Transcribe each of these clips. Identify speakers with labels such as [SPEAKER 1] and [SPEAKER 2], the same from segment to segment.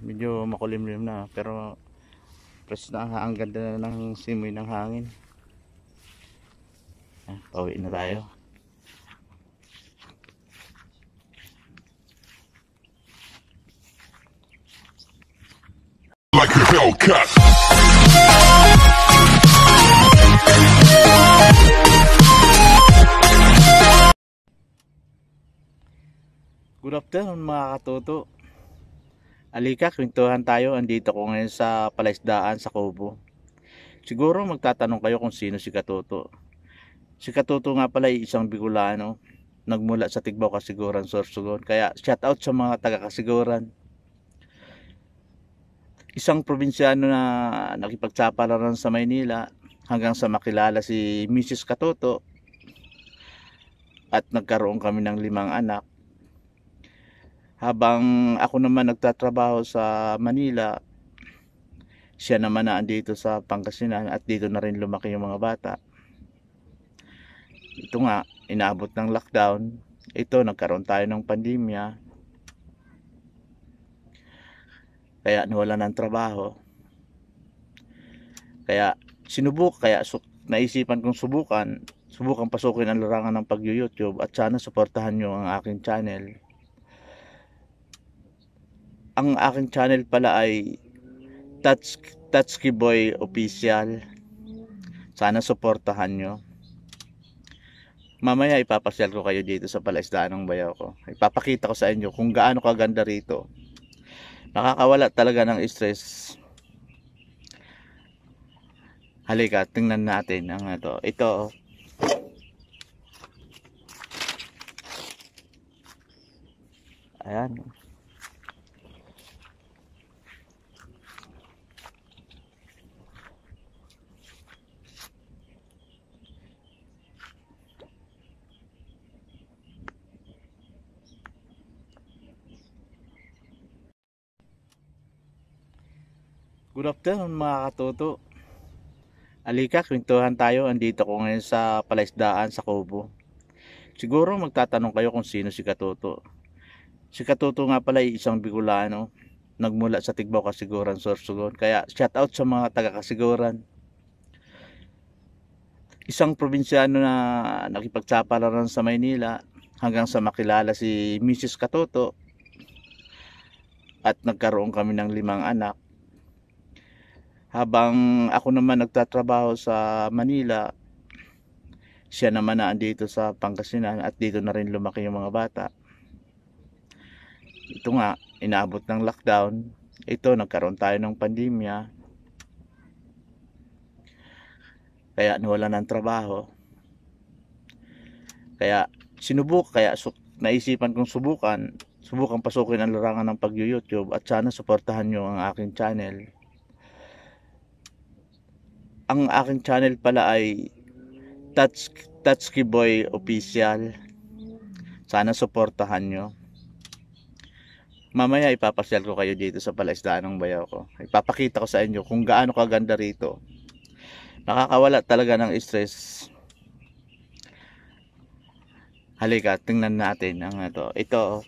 [SPEAKER 1] medyo makulimlim na pero fresh na ang ganda na ng simoy ng hangin ah, pauwi na tayo like a Good afternoon mga katoto Alika, kwentuhan tayo. Andito ko ngayon sa palaisdaan sa Kubo. Siguro magtatanong kayo kung sino si Katuto. Si Katuto nga pala ay isang Bicolano. Nagmula sa Tigbaw Kasiguran, Sorsogon. Kaya shout out sa mga taga Kasiguran. Isang probinsyano na nakipagsapalaran sa Maynila hanggang sa makilala si Mrs. Katuto at nagkaroon kami ng limang anak habang ako naman nagtatrabaho sa Manila siya naman na andito sa Pangasinan at dito na rin lumaki yung mga bata ito nga inaabot ng lockdown ito nagkaroon tayo ng pandemya kaya nawala ng trabaho kaya sinubok kaya su- naisipan kong subukan subukan pasukin ang larangan ng pag-youtube at sana suportahan nyo ang aking channel ang aking channel pala ay Touch, Touchky Boy Official. Sana suportahan nyo. Mamaya ipapasyal ko kayo dito sa palaisdaan ng bayaw ko. Ipapakita ko sa inyo kung gaano kaganda rito. Nakakawala talaga ng stress. Halika, tingnan natin ang ito. Ito, ayan. Good afternoon mga katoto. Alika, kwentuhan tayo. Andito ko ngayon sa palaisdaan sa Kubo. Siguro magtatanong kayo kung sino si Katoto. Si Katoto nga pala ay isang Bicolano. Nagmula sa Tigbao Kasiguran, Sorsogon. Kaya shout out sa mga taga Kasiguran. Isang probinsyano na nakipagsapalaran sa Maynila hanggang sa makilala si Mrs. Katoto at nagkaroon kami ng limang anak habang ako naman nagtatrabaho sa Manila siya naman na andito sa Pangasinan at dito na rin lumaki yung mga bata ito nga inaabot ng lockdown ito nagkaroon tayo ng pandemya kaya nawala ng trabaho kaya sinubok kaya su- naisipan kong subukan subukan pasukin ang larangan ng pag-youtube at sana suportahan nyo ang aking channel ang aking channel pala ay Touch Touchy Boy Official. Sana suportahan nyo. Mamaya ipapasyal ko kayo dito sa palaisdaan ng bayaw ko. Ipapakita ko sa inyo kung gaano kaganda rito. Nakakawala talaga ng stress. Halika, tingnan natin ang ito. Ito,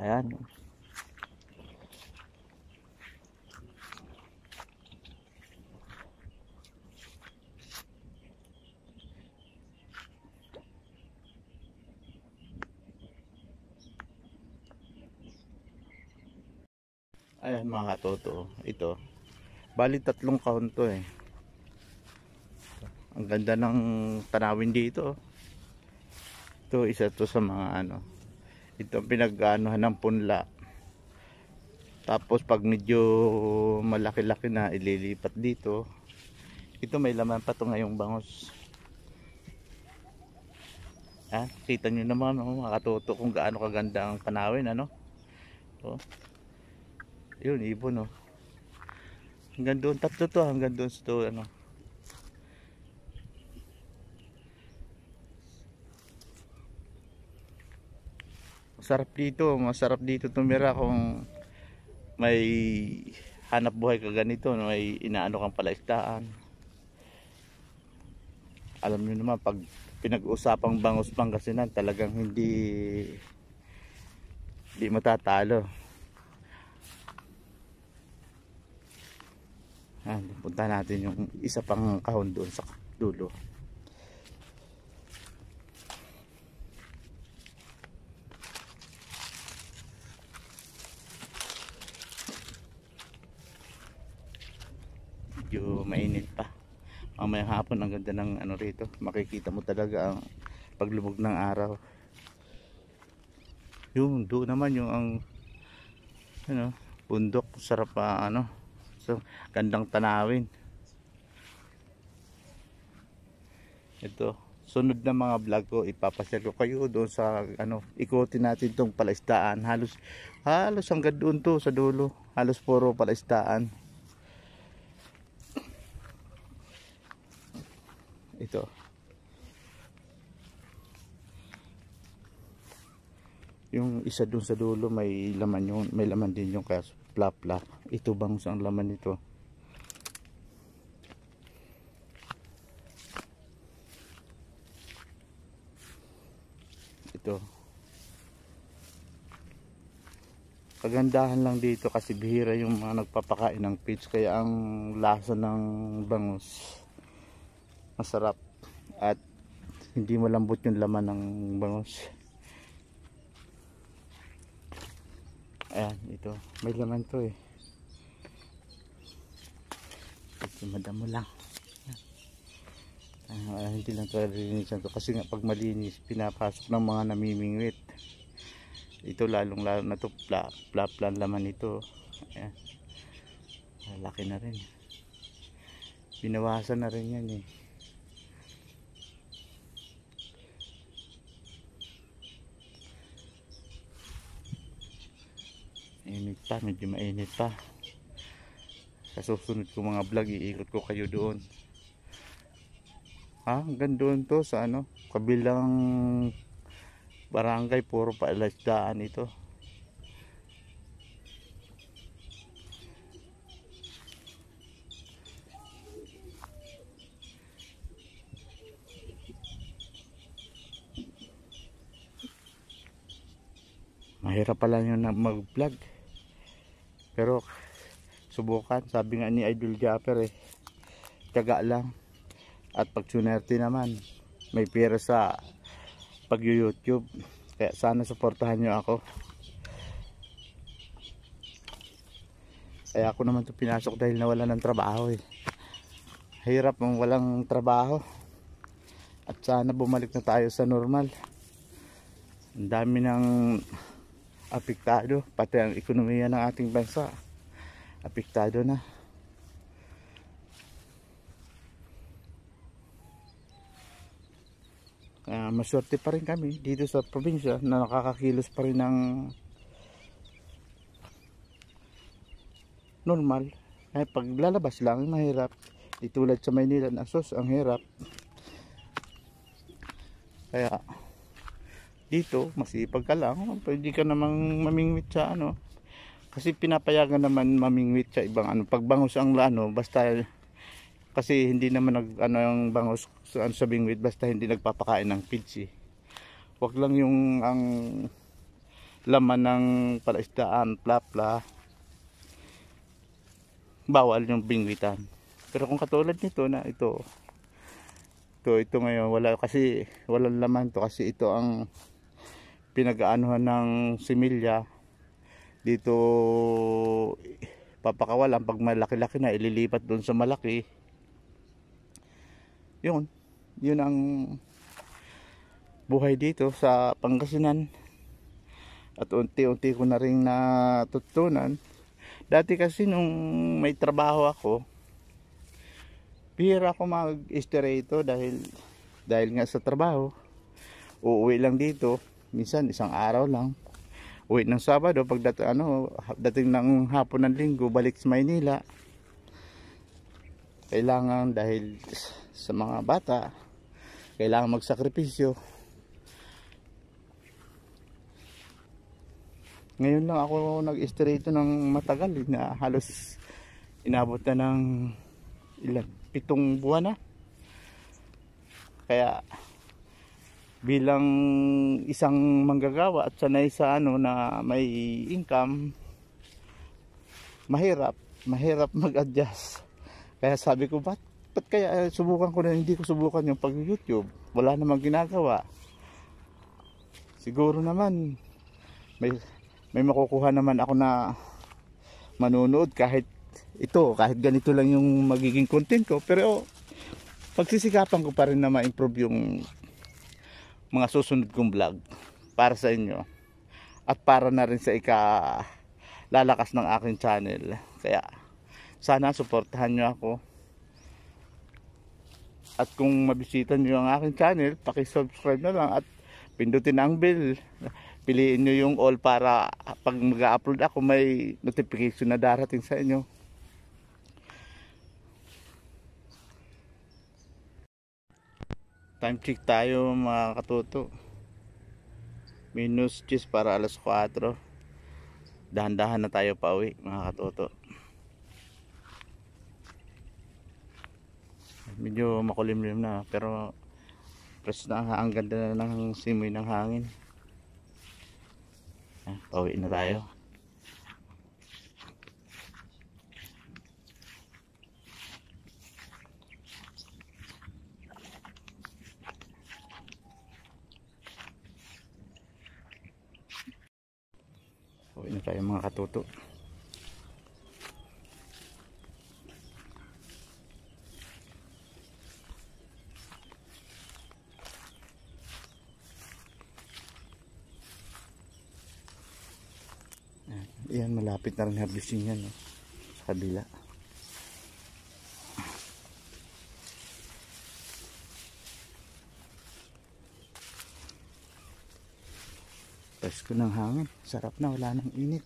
[SPEAKER 1] ayan. ayan mga toto ito bali tatlong kaunto eh ang ganda ng tanawin dito ito isa to sa mga ano ito ang pinaganohan ng punla tapos pag medyo malaki-laki na ililipat dito ito may laman pa to ngayong bangos Ah, kita nyo naman oh, mga katoto kung gaano kaganda ang tanawin ano. Oh. Yun, ibon oh. Hanggang doon, tatlo to hanggang doon sa to, ano. Masarap dito, masarap dito tumira kung may hanap buhay ka ganito, may inaano kang palaistaan. Alam niyo naman, pag pinag-usapang bangus pang kasi na talagang hindi hindi matatalo. Ayan, punta natin yung isa pang kahon doon sa dulo. Medyo mainit pa. Mamaya hapon ang ganda ng ano rito. Makikita mo talaga ang paglubog ng araw. Yung doon naman yung ang ano, bundok sarap pa ano So, gandang tanawin. Ito, sunod na mga vlog ko, ipapasyal ko kayo doon sa, ano, ikutin natin tong palaistaan. Halos, halos hanggang doon to sa dulo. Halos puro palaistaan. Ito. Yung isa doon sa dulo, may laman yun, may laman din yung kaso laplap. Ito bang ang laman nito? Ito. Kagandahan lang dito kasi bihira yung mga nagpapakain ng peach kaya ang lasa ng bangus masarap at hindi malambot yung laman ng bangus. ayan ito may laman to eh Ito, madamo lang uh, hindi lang talaga linisan to kasi nga pag malinis pinapasok ng mga namimingwit ito lalong lalo na to pla, pla, plan laman ito ayan laki na rin binawasan na rin yan eh mainit pa medyo mainit pa sa susunod ko mga vlog iikot ko kayo doon ha hanggang doon to sa ano kabilang barangay puro palaisdaan ito mahirap pala yung mag vlog pero subukan sabi nga ni Idol Japper eh tiyaga lang at pag sunerte naman may pera sa pag youtube kaya sana suportahan nyo ako kaya ako naman ito pinasok dahil nawala ng trabaho eh hirap ang walang trabaho at sana bumalik na tayo sa normal ang dami ng apektado pati ang ekonomiya ng ating bansa apektado na uh, maswerte pa rin kami dito sa probinsya na nakakakilos pa rin ng normal ay paglalabas lang mahirap di tulad sa Maynila na sos ang hirap kaya dito, masipag ka lang, pwede ka namang mamingwit sa ano. Kasi pinapayagan naman mamingwit sa ibang ano. Pag bangus ang ano, basta kasi hindi naman nag ano yung bangus sa, ano, sa bingwit basta hindi nagpapakain ng pids eh. Wag lang yung ang laman ng palaistaan plapla. Bawal yung bingwitan. Pero kung katulad nito na ito, ito ito ngayon wala kasi walang laman to kasi ito ang pinagaanuhan ng similya dito papakawalan pag malaki-laki na ililipat doon sa malaki yun yun ang buhay dito sa Pangasinan at unti-unti ko na rin natutunan dati kasi nung may trabaho ako bihira ako mag-stay dahil dahil nga sa trabaho uuwi lang dito minsan isang araw lang uwi ng Sabado pagdating ano, dating ng hapon ng linggo balik sa Maynila kailangan dahil sa mga bata kailangan magsakripisyo ngayon lang ako nag ito ng matagal na halos inabot na ng ilan, pitong buwan na kaya bilang isang manggagawa at sanay sa ano na may income mahirap mahirap mag-adjust kaya sabi ko ba't, ba't kaya eh, subukan ko na hindi ko subukan yung pag youtube wala namang ginagawa siguro naman may, may makukuha naman ako na manonood kahit ito kahit ganito lang yung magiging content ko pero pagsisikapan ko pa rin na ma-improve yung mga susunod kong vlog para sa inyo at para na rin sa ika lalakas ng aking channel kaya sana suportahan nyo ako at kung mabisita nyo ang aking channel subscribe na lang at pindutin ang bell piliin nyo yung all para pag mag upload ako may notification na darating sa inyo time check tayo mga katuto minus 10 para alas 4 dahan-dahan na tayo pa uwi mga katuto medyo makulimlim na pero press na ang ganda ng simoy ng hangin ah, pauwi na tayo Uwi na ano tayo mga katuto. Ayan, malapit na rin harvesting yan. No? Sa kabila. Ayos ko ng hangin. Sarap na, wala nang init.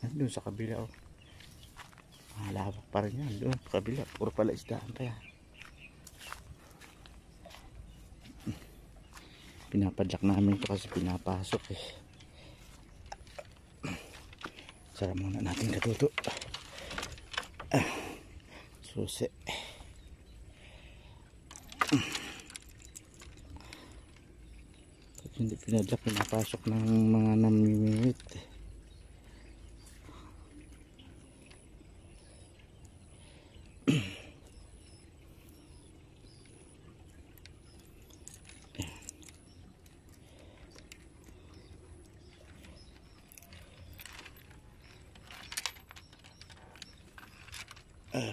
[SPEAKER 1] At doon sa kabila, oh. Malabak ah, pa rin yan. Doon, kabila. Puro pala isdaan pa yan. Pinapadyak namin ito kasi pinapasok eh. Sara muna natin katuto. Ah, susi. Susi pag hindi pinadlock pinapasok ng mga namimit Uh...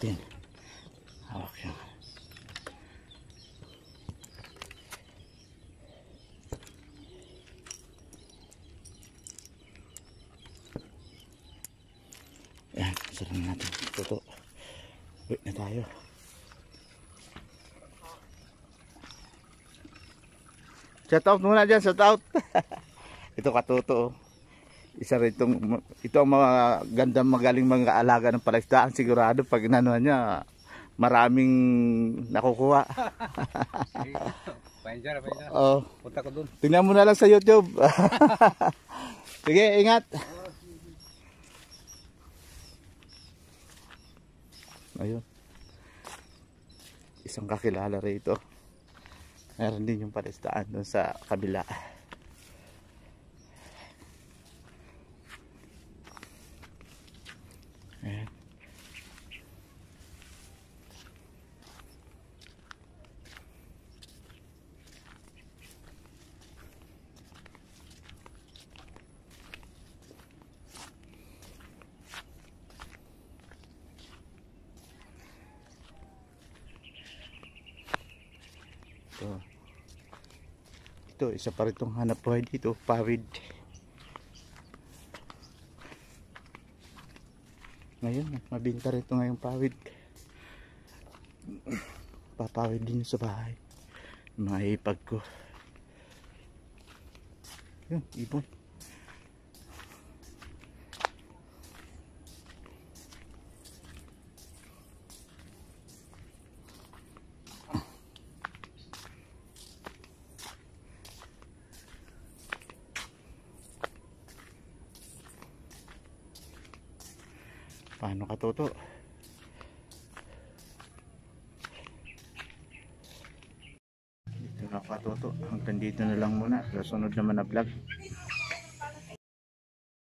[SPEAKER 1] natin hawak yun yan sarang natin tuto wait na tayo shout out muna dyan shout out ito katuto oh isa rin itong, ito ang mga ganda magaling mga alaga ng palaistaan sigurado pag nanuhan niya maraming nakukuha. Pahinjar, pahinjar. Oh. Punta ko dun. Tingnan mo na lang sa YouTube. Sige, ingat. Ayun. Isang kakilala rito. Meron din yung palistaan dun sa kabila. ito ito isa pa rin itong hanap buhay dito pawid ngayon mabinta rin ito ngayong pawid papawid din sa bahay maipag ko yun ibon paano katoto dito na katoto hanggang dito na lang muna sa sunod naman na vlog